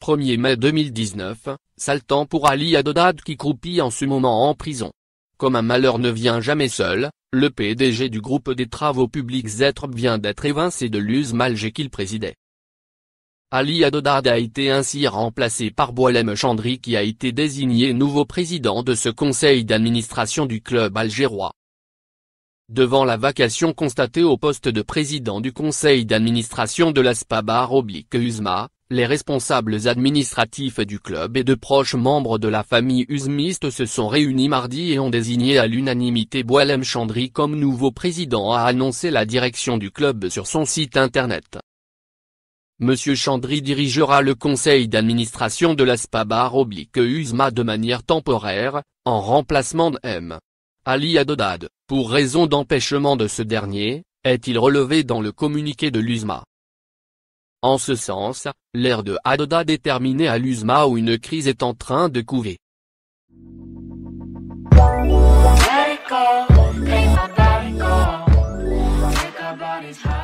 1er mai 2019, sale pour Ali Adodad qui croupit en ce moment en prison. Comme un malheur ne vient jamais seul, le PDG du groupe des travaux publics Zetrop vient d'être évincé de l'use malgé qu'il présidait. Ali Adodad a été ainsi remplacé par Boilem Chandri qui a été désigné nouveau président de ce conseil d'administration du club algérois. Devant la vacation constatée au poste de président du conseil d'administration de la oblique USMA, les responsables administratifs du club et de proches membres de la famille usmiste se sont réunis mardi et ont désigné à l'unanimité Boilem Chandry comme nouveau président a annoncé la direction du club sur son site internet. Monsieur Chandry dirigera le conseil d'administration de la Spabar oblique USMA de manière temporaire, en remplacement de M. Ali Adodad, pour raison d'empêchement de ce dernier, est-il relevé dans le communiqué de l'USMA. En ce sens, l'ère de Adoda déterminé à l'USMA où une crise est en train de couver. Oh.